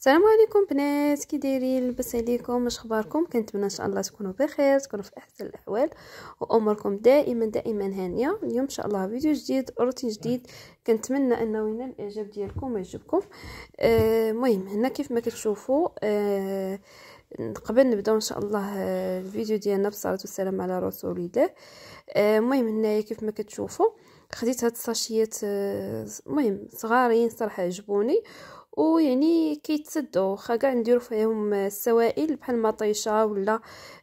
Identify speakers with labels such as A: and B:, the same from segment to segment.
A: السلام عليكم بنات كي دايرين لباس عليكم واش اخباركم كنتمنى ان شاء الله تكونوا بخير تكونوا في احسن الاحوال واموركم دائما دائما هانيه اليوم ان شاء الله فيديو جديد روتين جديد كنتمنى انه ينال الاعجاب ديالكم ويعجبكم المهم آه هنا كيف ما كتشوفوا آه قبل نبداو ان شاء الله آه، الفيديو ديالنا بالصلاه والسلام على رسول الله المهم آه هنايا كيف ما كتشوفوا خديت هاد الساشيات المهم آه، صغارين صراحه عجبوني ويعني كيتسدوا واخا كاع نديرو فيهم السوائل بحال مطيشه ولا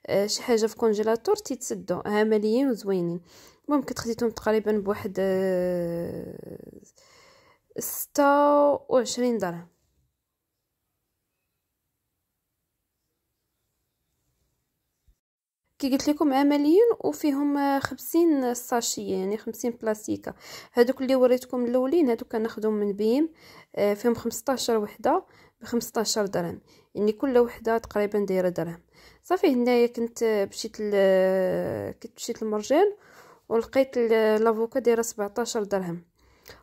A: آه، شي حاجه في كونجيلاتور تيتسدوا عمليين وزوينين المهم كنت خديتهم تقريبا بواحد آه، ستة درهم كي قلت لكم عمليين وفيهم خمسين ساشيه يعني خمسين بلاستيكه هادوك اللي وريتكم الاولين هادوك كناخذهم من بيم آه، فيهم 15 وحده ب 15 درهم يعني كل وحده تقريبا دايره درهم صافي هنايا كنت مشيت كنت مشيت للمرجان ولقيت لافوكا دايره 17 درهم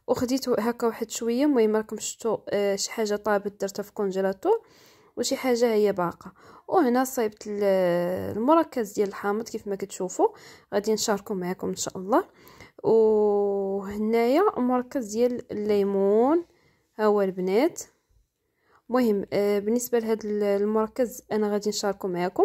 A: وخديت هكا واحد شويه المهم راكم شفتوا آه، شي حاجه طابت درتها في كونجيلاتور وشي حاجه هي باقه وهنا صايبت المركز ديال الحامض كيف ما كتشوفوا غادي نشاركو معكم ان شاء الله وهنايا المركز ديال الليمون ها هو البنات مهم آه، بالنسبه لهذا المركز انا غادي نشاركو معكم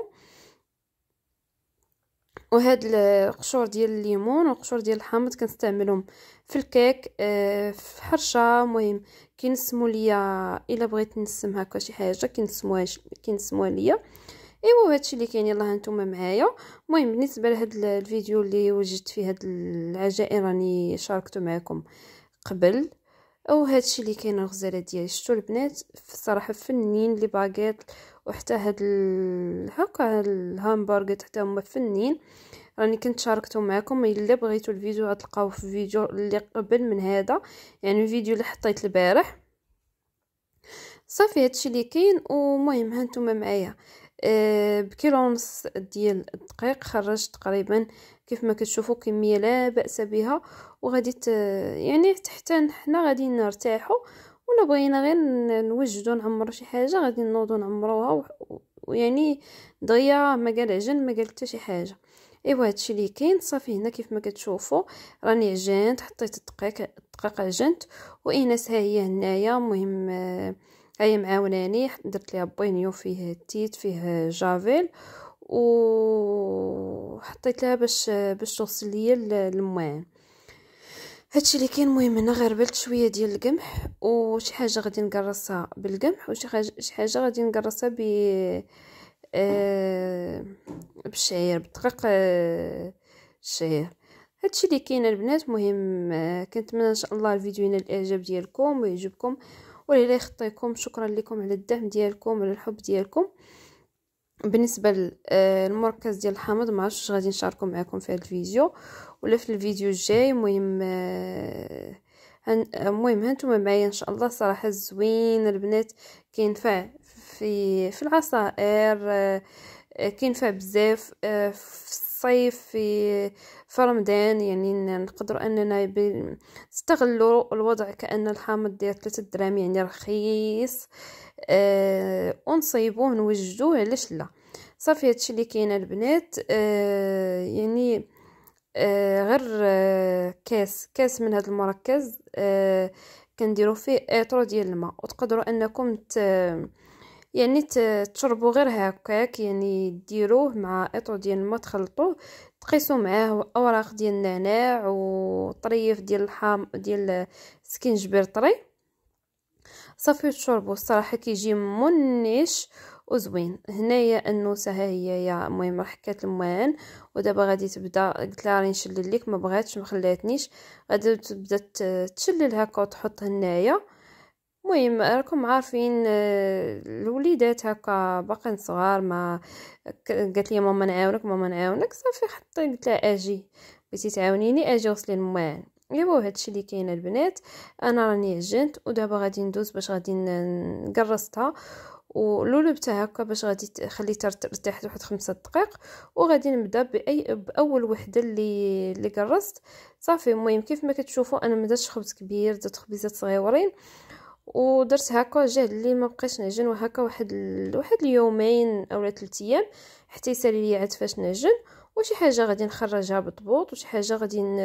A: وهاد القشور ديال الليمون والقشور ديال الحامض كنستعملهم في الكيك آه، في حرشه مهم كينسمو ليا الا بغيت نسم هكا شي حاجه كينسموها كينسموها ليا ايوا هادشي اللي كاين يلاه نتوما معايا المهم بالنسبه لهاد الفيديو اللي وجدت فيه هاد العجائن راني شاركته معكم قبل او هادشي اللي كاين الغزاله ديالي شتو البنات الصراحه فنين لي باغيط وحتى هاد ال... هكا الهامبرغر حتى هما فنين راني كنت شاركته معكم الا بغيتو الفيديو غتلقاوه في الفيديو اللي قبل من هذا يعني الفيديو اللي حطيت البارح صافي هادشي اللي كاين ومهم هانتوما معايا أه بكيلو ونص ديال الدقيق خرجت تقريبا كيف ما كتشوفوا كميه لا باس بها وغادي يعني حتى حنا غادي نرتاحوا ولا بغينا غير نوجدو نعمرو شي حاجه غادي نوضو نعمروها ويعني دغيا ما قال عجن ما قال حتى شي حاجه ايوا هادشي اللي كاين صافي هنا كيف ما كتشوفوا راني عجنت حطيت الدقيق الدقيق عجنت وايناس ها هي هنايا المهم ها هي معاوناني درت ليها بوينيو فيه التيت فيه جافيل وحطيت لها باش باش توصل ليا المواعن هادشي اللي كاين المهم هنا غربلت شويه ديال القمح وشي حاجه غادي نقرصها بالقمح وشي حاجه شي حاجه غادي نقرصها ب بالشعير بالدقيق آه الشعير آه، هادشي اللي كاين البنات مهم آه، كنتمنى ان شاء الله الفيديو ينال الاعجاب ديالكم ويعجبكم ولله يخطيكم شكرا لكم على الدعم ديالكم وعلى الحب ديالكم بالنسبه للمركز آه، ديال الحامض ما عرفتش غادي نشاركو معكم في هذا الفيديو ولا في الفيديو الجاي المهم المهم هانتوما معايا ان شاء الله صراحه زوين البنات كينفع في في العصائر آه، كينفع بزاف آه، في الصيف في في رمضان يعني نقدر اننا نستغلوا الوضع كان الحامض ديال 3 دراهم يعني رخيص أه ونصيبوه نوجدوه علاش لا صافي هادشي اللي كاين البنات أه يعني أه غير أه كاس كاس من هاد المركز أه كنديروا فيه اطرو ديال الماء وتقدروا انكم ت يعني تشربوا غير هكاك يعني ديروه مع اطو ديال الماء تخلطوه تقيسوا معاه اوراق ديال النعناع وطريف ديال الحام ديال سكينجبير طري صافي تشربوا الصراحه كيجي منيش وزوين هنايا النوسه ها هي يا المهم راه حكات الموان ودابا غادي تبدا قلت لها راني نشلل لك ما بغاتش ما خلاتنيش غادي تبدا تشلل هكا وتحط هنايا المهم راكم عارفين آه، الوليدات هكا باقين صغار ما قالت لي ماما نعاونك ماما نعاونك صافي حتى قلت لها اجي بغيتي تعاونيني اجي وصلي لمايا ايوا هادشي اللي كاين البنات انا راني عجنت ودابا غادي ندوز باش غادي نقرصتها ولولبتها هكا باش غادي خليتها ترتاح واحد خمسة دقائق وغادي نبدا باي باول وحده اللي اللي قرصت صافي المهم كيف ما كتشوفوا انا ما درتش خبز كبير درت خبيزات صغيورين ودرت هكا جهد الليل ما بقيتش نعجن وهكا واحد ال... واحد اليومين اولا ثلاث ايام حتى يسالي لي عاد فاش نعجن وشي حاجه غادي نخرجها بالضبوط وشي حاجه غادي ن...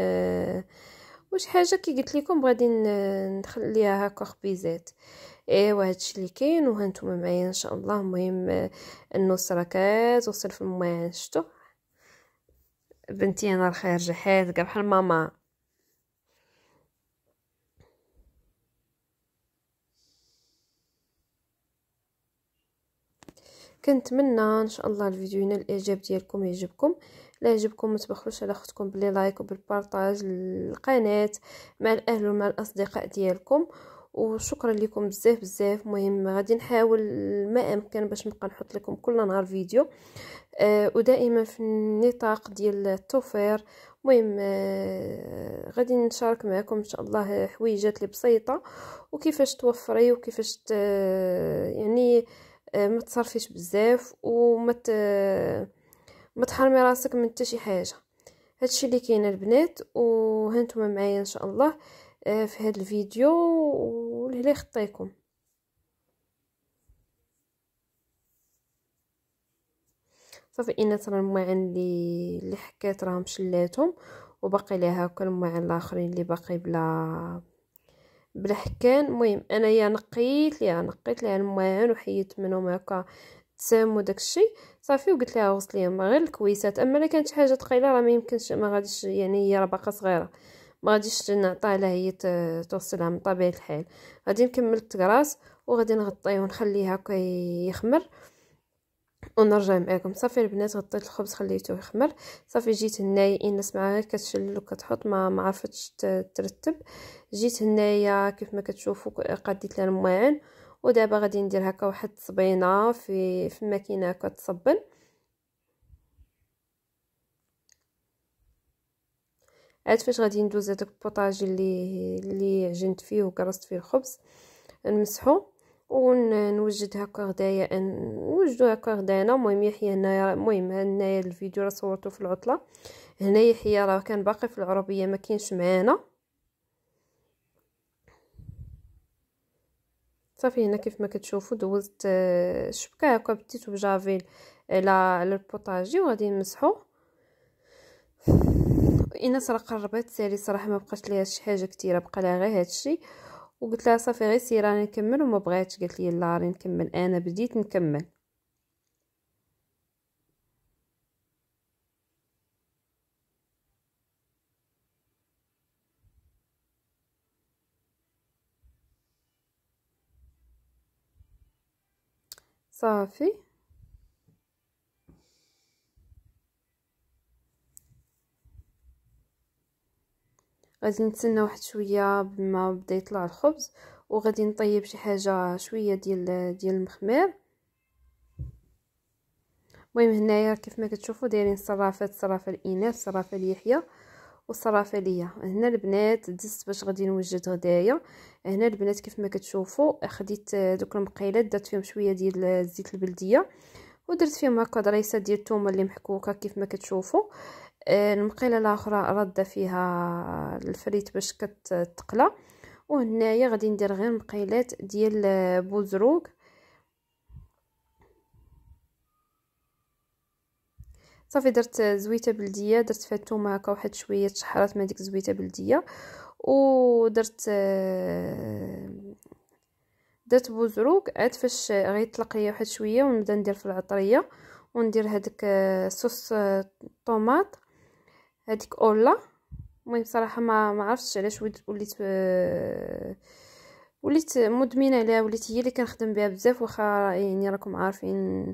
A: وشي حاجه كي قلت لكم غادي نخليها هكا خبيزات ايوا هادشي اللي كاين وهانتوما معايا ان شاء الله المهم النص راه كتوصل في الماء شتو بنتي انا الخير جحات كاع بحال ماما كنتمنى ان شاء الله الفيديو ينال الاعجاب ديالكم يعجبكم لا يعجبكم ما تبخلوش على اختكم باللي لايك وبالبارطاج للقناه مع الاهل ومع الاصدقاء ديالكم وشكرا لكم بزاف بزاف مهم غادي نحاول ما امكن باش نبقى نحط لكم كل نهار فيديو آه ودائما في النطاق ديال التوفير مهم آه غادي نشارك معكم ان شاء الله حويجات لبسيطة بسيطه وكيفاش توفري وكيفاش آه، يعني آه، ما تصرفيش بزاف وما آه، ما تحرمي راسك من حتى شي حاجه هادشي اللي كاين البنات وهانتوما معايا ان شاء الله آه، في هذا الفيديو والهلا يخطيكم صافي انا ترى الماعن اللي اللي حكيت راهم شلاتهم وباقي ليها هكا الماعن الاخرين اللي باقي بلا بالحكان المهم انايا نقيت ليها نقيت ليها المواعن وحيدت منهم هكا التسام وداكشي صافي وقلت لها غسل ليهم غير الكويسات اما الا كانت شي حاجه ثقيله راه ما يمكنش ما غاديش يعني هي راه باقا صغيره ما غاديش نعطيها لها هي توصلها من طبيعه الحال غادي نكمل التكراس وغادي نغطيه ونخليه هكا يخمر ونرجع معاكم صافي البنات غطيت الخبز خليته يخمر صافي جيت هنايا الناس معاها غير كتشلل وكتحط ما ما عرفتش ترتب جيت هنايا كيف ما كتشوفوا قديت لها المواعن ودابا غادي ندير هكا واحد الصبينه في في الماكينه كتصبن عاد فاش غادي ندوز هذاك البوطاجي اللي اللي عجنت فيه وكرست فيه الخبز نمسحو ونوجد هكا غدايا نوجدو هكا غدانا المهم يحيى هنايا المهم هنايا الفيديو راه صورته في العطله هنا يحيى راه كان باقي في العربيه ما كاينش معانا صافي هنا كيف ما كتشوفوا دوزت الشبكه آه، هكا بديتو بجافيل على على البوطاجي وغادي نمسحو انا صرا قربت سالي صراحه ما بقاش ليها شي حاجه كثيره بقى لها غير هادشي وقلت لها صافي غير سير راني نكمل وما بغيتش قالت لي لا راني نكمل انا بديت نكمل صافي غادي نتسنى واحد شويه بما بدا يطلع الخبز وغادي نطيب شي حاجه شويه ديال ديال المخمير المهم هنايا كيف ما كتشوفوا دايرين صرافات صرافه الاناث صرافه ليحيى والصرافه ليا هنا البنات دزت باش غادي نوجد غدايا هنا البنات كيف ما كتشوفوا خديت دوك المقيلات درت فيهم شويه ديال الزيت البلديه ودرت فيهم هكا ضريسه ديال الثومه اللي محكوكه كيف ما كتشوفوا آه، المقيله الاخرى رد فيها الفريت باش كتقلى وهنايا غادي ندير غير مقيلات ديال بوزروك صافي درت زويته بلديه درت فيها الثومه هكا واحد شويه تشحرات من ديك زويته بلديه ودرت آه، درت بوزروك عاد فاش غيطلق ليا واحد شويه ونبدا ندير في العطريه وندير هذاك آه، صوص طوماط هذيك اولا المهم صراحه ما ما عرفتش علاش وليت وليت مدمنه عليها وليت هي اللي كنخدم بها بزاف واخا يعني راكم عارفين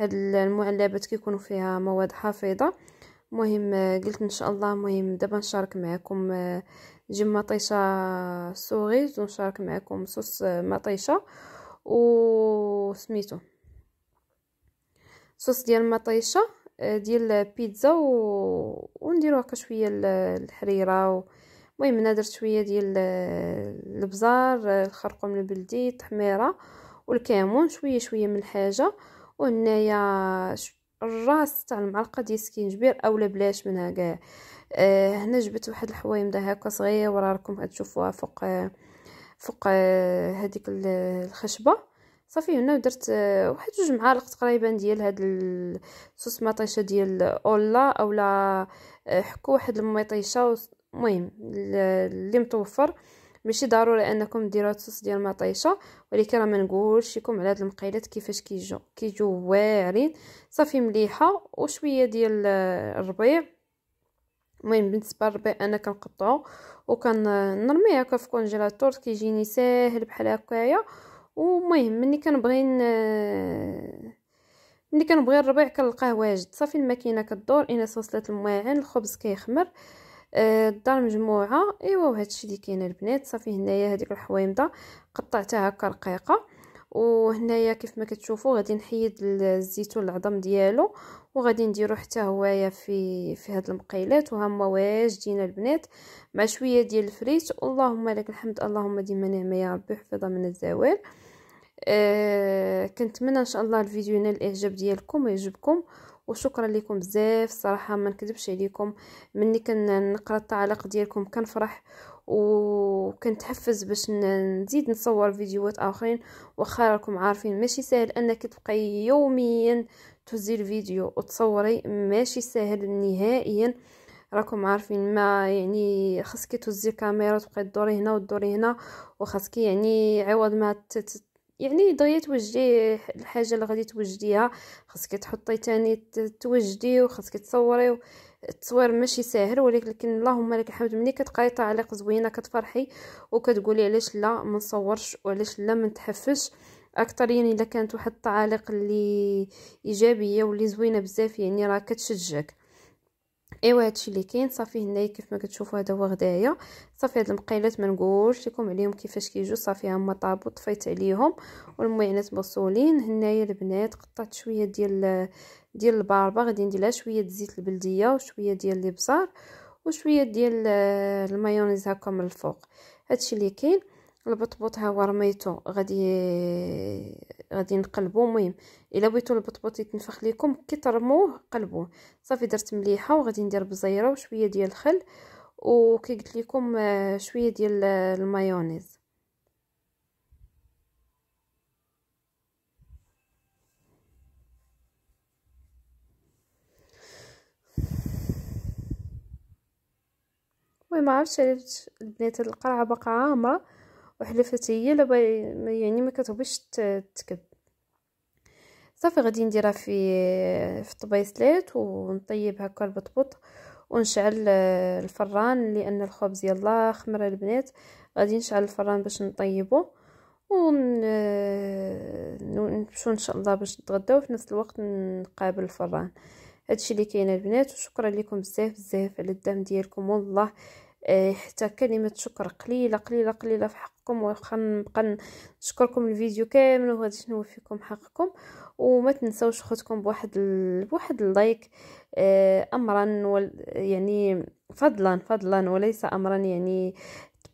A: هاد المعلبات كيكونوا فيها مواد حافظه مهم قلت ان شاء الله مهم دابا نشارك معكم جم مطيشه سوغيز ونشارك معكم صوص مطيشه وسميتو صوص ديال مطيشه ديال البيتزا و... ونديرو هكا شويه الحريره المهم انا درت شويه ديال البزار الخرقوم البلدي التحميره والكمون شويه شويه من الحاجه وهنايا الراس تاع المعلقه ديال السكينجبير اولا بلاش منها كاع أه هنا جبت واحد الحوايمده هكا صغيره راكم غتشوفوها فوق فوق هذيك آه، الخشبه صافي هنا درت آه، واحد جوج معالق تقريبا ديال هاد الصوص مطيشه ديال اولا اولا آه، حكو واحد المطيشه المهم اللي متوفر ماشي ضروري انكم ديروا الصوص ديال المطيشه ولكن راه ما نقولش لكم على هاد المقيلات كيفاش كيجو كيجو واعرين صافي مليحه وشويه ديال آه، الربيع المهم بالنسبه للربيع انا كنقطعو وكنرميه هكا في كونجيلاتور كيجيني ساهل بحال هكايا ومهم ملي كنبغي ملي كنبغي الربيع كنلقاه واجد صافي الماكينه كدور إنا وصلت المواعن الخبز كيخمر الدار آه، مجموعه ايوا وهادشي اللي كاين البنات صافي هنايا هذيك الحويمضه قطعتها هكا رقيقه وهنايا كيف ما كتشوفوا غادي نحيد الزيتون العظم ديالو وغادي نديرو حتى هوايا في في هاد المقيلات وهما واجدين البنات مع شويه ديال الفريت اللهم لك الحمد اللهم ديما نعمه يا ربي حفظها من الزوال آه، كنتمنى ان شاء الله الفيديو ينال الاعجاب ديالكم ويعجبكم وشكرا لكم بزاف صراحه ما نكذبش عليكم مني كنقرا التعليق ديالكم كنفرح وكنتحفز باش نزيد نصور فيديوهات اخرين واخا راكم عارفين ماشي سهل انك تبقي يوميا تزيل الفيديو وتصوري ماشي سهل نهائيا راكم عارفين ما يعني خاصك تهزي الكاميرا تبقى دوري هنا ودوري هنا وخاصك يعني عوض ما يعني دغيا توجدي الحاجه اللي غادي توجديها خاصك تحطي تاني توجدي وخاصك تصوري التصوير ماشي ساهل ولكن اللهم لك الحمد ملي كتقراي تعليق زوينه كتفرحي وكتقولي علاش لا ما نصورش وعلاش لا ما نتحفش اكثر يعني الا كانت واحد التعاليق اللي ايجابيه واللي زوينه بزاف يعني راه كتشجعك ايوا هادشي اللي كاين صافي هنايا كيف ما كتشوفوا هذا هو غدايا صافي هاد المقيلات ما نقولش لكم عليهم كيفاش كيجوا صافي هما طابو طفيت عليهم والمعينات مبصولين هنايا البنات قطعت شويه ديال ديال الباربه غادي ندير لها شويه زيت البلديه وشويه ديال الابزار وشويه ديال آه، المايونيز هكا من الفوق هادشي اللي كاين البطبوط ها هو رميتو غادي غادي نقلبو المهم الا بغيتو البطبوط يتنفخ ليكم كي ترموه قلبوه صافي درت مليحه وغادي ندير بزيره وشويه ديال الخل وكي قلت لكم آه، شويه ديال المايونيز المهم ما عرفتش علاش البنات هاد القرعه باقا عامره وحلفت هي لا يعني ما كتبغيش تكب صافي غادي نديرها في في الطبيصلات ونطيب هكا البطبوط ونشعل آه، الفران لان الخبز يلا خمر البنات غادي نشعل الفران باش نطيبو ونمشيو آه، ان شاء الله باش نتغداو في نفس الوقت نقابل الفران هادشي اللي كاين البنات وشكرا لكم بزاف بزاف على الدعم ديالكم والله إيه، حتى كلمة شكر قليلة قليلة قليلة في حقكم وخا نبقى نشكركم الفيديو كامل وغادي شنو فيكم حقكم وما تنساوش خوتكم بواحد ال... بواحد اللايك إيه، امرا و... يعني فضلا فضلا وليس امرا يعني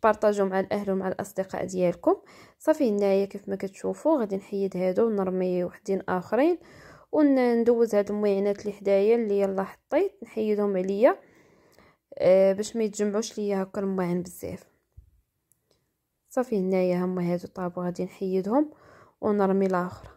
A: تبارطاجو مع الاهل ومع الاصدقاء ديالكم صافي هنايا كيف ما كتشوفوا غادي نحيد هادو ونرمي وحدين اخرين وندوز هاد المعينات اللي حدايا اللي يلا حطيت نحيدهم عليا آه، باش ما يتجمعوش ليا هكا المواعن بزاف صافي هنايا هما هادو طابو غادي نحيدهم ونرمي الاخر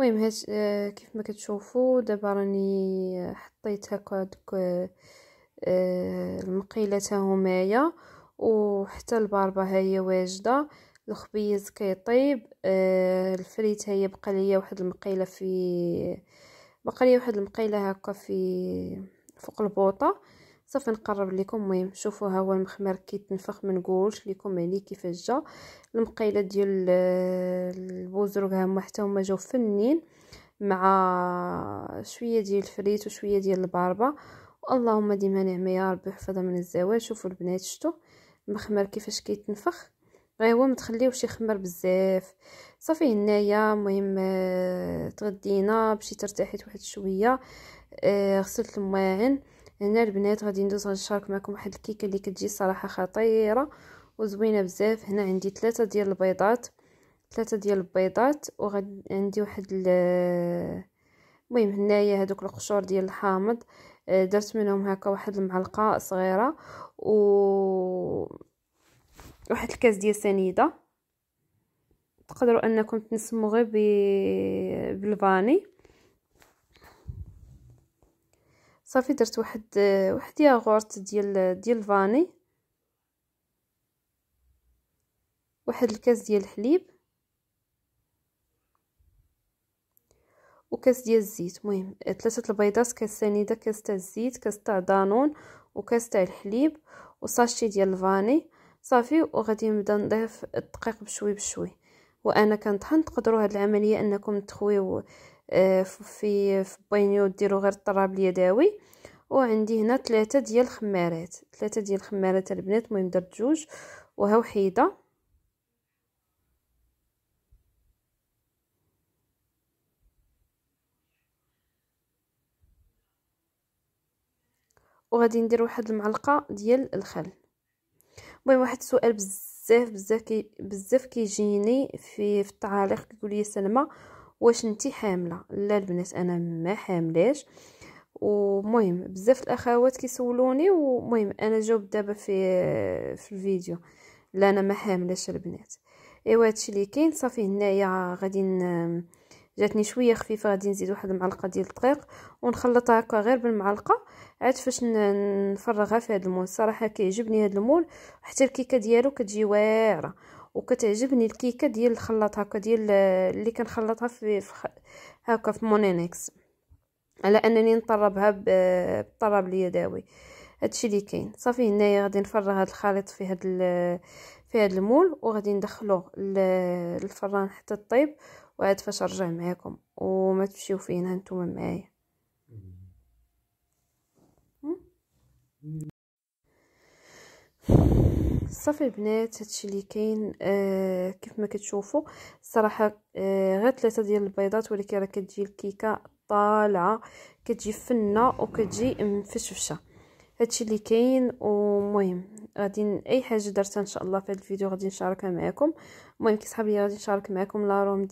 A: المهم هاد آه، كيف ما كتشوفوا دابا راني آه، حطيت هكا دوك آه، المقيله تا همايا وحتى الباربه ها هي واجده الخبيز كيطيب الفريت هي بقى ليا واحد المقيله في بقى ليا واحد المقيله هكا في فوق البوطه صافي نقرب لكم المهم شوفوا ها هو المخمر كيتنفخ ما نقولش لكم عليه كيفاش جا المقيله ديال البوزروك هما حتى هما جاو فنين مع شويه ديال الفريت وشويه ديال الباربه اللهم ديما نعمه يا ربي حفظها من الزوال شوفوا البنات شتو المخمر كيفاش كيتنفخ ايوا ما تخليوش يخمر بزاف صافي هنايا المهم آه، تغدينا بشي ترتاحيت واحد شويه آه، غسلت الماعن هنا البنات غادي ندوز غنشارك معكم واحد الكيكه اللي كتجي صراحه خطيره وزوينه بزاف هنا عندي ثلاثه ديال البيضات ثلاثه ديال البيضات وغادي عندي واحد المهم هنايا هذوك القشور ديال الحامض آه، درت منهم هكا واحد المعلقه صغيره و واحد الكاس ديال سنيده تقدروا انكم تنسموا غير ب... بالفاني صافي درت واحد واحد ياغورت ديال ديال الفاني واحد الكاس ديال الحليب وكاس ديال الزيت مهم ثلاثه البيضات كاس سنيده كاس تاع الزيت كاس تاع دانون وكاس تاع الحليب وساشي ديال الفاني صافي وغادي نبدا نضيف الدقيق بشوي بشوي وانا كنطحن تقدروا هاد العمليه انكم تخويو آه، في في بينيو ديروا غير التراب اليدوي وعندي هنا ثلاثه ديال الخمارات ثلاثه ديال الخمارات البنات المهم درت جوج وها وحيده وغادي ندير واحد المعلقه ديال الخل المهم واحد السؤال بزاف بزاف كي بزاف كيجيني في في التعاليق كيقول لي سلمى واش انت حامله لا البنات انا ما حاملاش ومهم بزاف الاخوات كيسولوني ومهم انا جاوبت دابا في في الفيديو لا انا ما حاملاش البنات ايوا هادشي اللي كاين صافي هنايا غادي جاتني شويه خفيفه غادي نزيد واحد المعلقه ديال الدقيق ونخلطها هكا غير بالمعلقه عاد فاش نفرغها في هاد المول صراحه كيعجبني هاد المول حتى الكيكه ديالو كتجي واعره وكتعجبني الكيكه ديال الخلاط هكا ديال اللي كنخلطها في, هكا في مونينيكس على انني نطربها بالطراب اليدوي هادشي اللي كاين صافي هنايا غادي نفرغ هاد الخليط في هاد في هاد المول وغادي ندخلو للفران حتى طيب وعاد فاش نرجع معاكم وما تمشيو فين هانتوما معايا صافي البنات هادشي اللي كاين آه كيف ما كتشوفوا الصراحه آه غير ثلاثه ديال البيضات ولكن راه كتجي الكيكه طالعه كتجي فنه وكتجي مفشفشه هادشي اللي كاين ومهم غادي اي حاجه درتها ان شاء الله في هذا الفيديو غادي نشاركها معكم المهم كي صحابي غادي نشارك معكم لا روم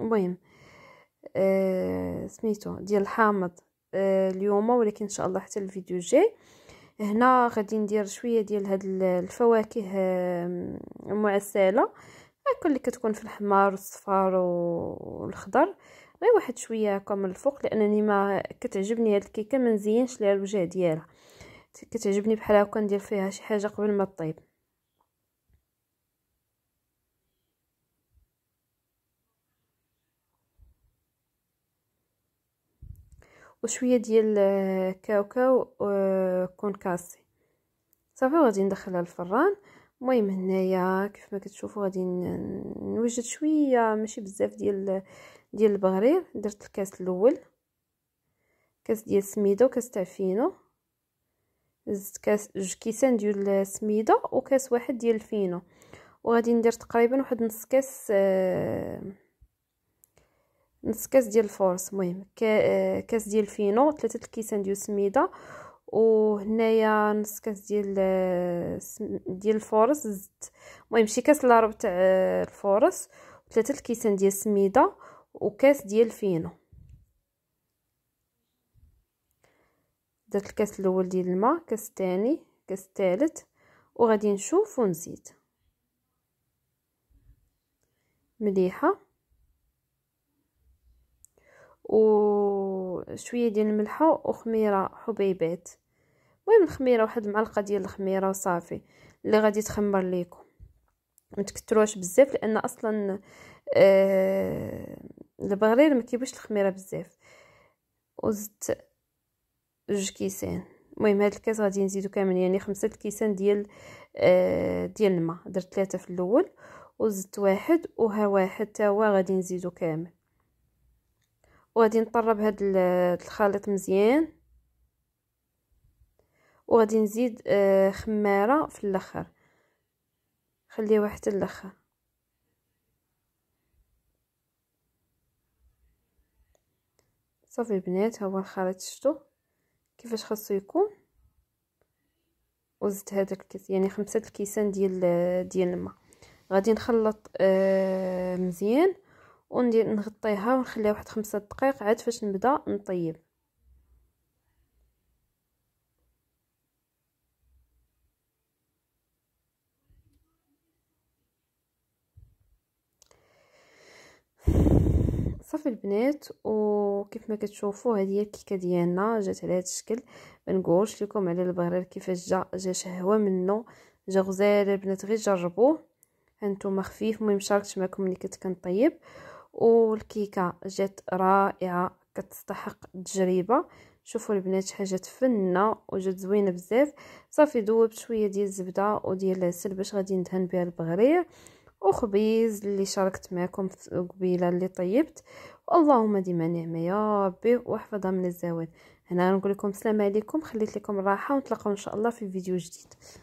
A: المهم آه سميتو ديال الحامض آه اليوم ولكن ان شاء الله حتى الفيديو الجاي هنا غادي ندير شويه ديال هاد الفواكه المعسله هاكا اللي كتكون في الحمار والصفار والخضر غير واحد شويه هكا من الفوق لانني ما كتعجبني هاد الكيكه ما نزينش ليها الوجه ديالها كتعجبني بحال هكا ندير فيها شي حاجه قبل ما طيب وشويه ديال آه، كاوكاو آه، كاسي صافي غادي ندخلها للفران المهم هنايا كيف ما كتشوفوا غادي نوجد شويه ماشي بزاف ديال ديال البغرير درت الكاس الاول كاس ديال السميده وكاس تاع فينو زدت كاس جوج كيسان ديال السميده وكاس واحد ديال الفينو وغادي ندير تقريبا واحد نص كاس آه نص كاس ديال الفورس المهم كاس ديال الفينو ثلاثه الكيسان ديال السميده وهنايا نص كاس ديال ديال الفورس زدت المهم شي كاس لا تاع الفورس ثلاثه الكيسان ديال السميده وكاس ديال الفينو درت الكاس الاول ديال الماء كاس الثاني كاس الثالث وغادي نشوف ونزيد مليحه وشويه ديال الملحه وخميره حبيبات المهم الخميره واحد المعلقه ديال الخميره وصافي اللي غادي تخمر ليكم ما تكثروش بزاف لان اصلا آه البغرير ما كيبغيش الخميره بزاف وزدت جوج كيسان المهم هاد الكاس غادي نزيدو كامل يعني خمسة الكيسان ديال آه ديال الماء درت ثلاثه في الاول وزدت واحد وها واحد تا هو غادي نزيدو كامل وغادي نطرب هاد الخليط مزيان وغادي نزيد آه، خماره في الاخر خليوها حتى الاخر صافي البنات ها هو الخليط شفتو كيفاش خاصو يكون وزدت هذاك يعني خمسة الكيسان ديال ديال الماء غادي نخلط آه مزيان وندير نغطيها ونخليها واحد خمسة دقائق عاد فاش نبدا نطيب صافي البنات وكيف ما كتشوفوا هذه هي الكيكه ديالنا جات على هذا الشكل ما نقولش لكم على البرير كيفاش جا جا شهوه منه جا غزال البنات غير جربوه هانتوما خفيف المهم شاركت معكم ملي كنت كنطيب والكيكه جات رائعه كتستحق التجربه شوفوا البنات حاجه فنه وجات زوينه بزاف صافي دوبت شويه ديال الزبده وديال العسل باش غادي ندهن بها البغرير وخبيز اللي شاركت معكم قبيله اللي طيبت اللهم ديما نعمه يا ربي واحفظها من الزوال هنا نقول لكم السلام عليكم خليت لكم الراحه ونتلاقاو ان شاء الله في فيديو جديد